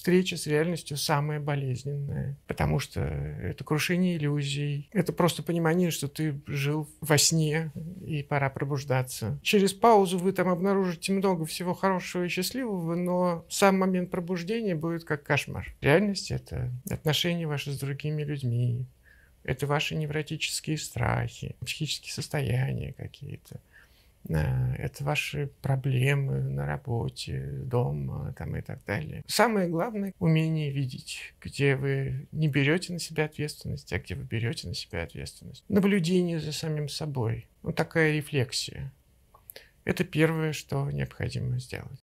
встреча с реальностью самая болезненная, потому что это крушение иллюзий, это просто понимание, что ты жил во сне и пора пробуждаться. Через паузу вы там обнаружите много всего хорошего и счастливого, но сам момент пробуждения будет как кошмар. Реальность — это отношения ваши с другими людьми, это ваши невротические страхи, психические состояния какие-то. Э, это ваши проблемы на работе, дома там, и так далее. Самое главное — умение видеть, где вы не берете на себя ответственность, а где вы берете на себя ответственность. Наблюдение за самим собой, вот такая рефлексия. Это первое, что необходимо сделать.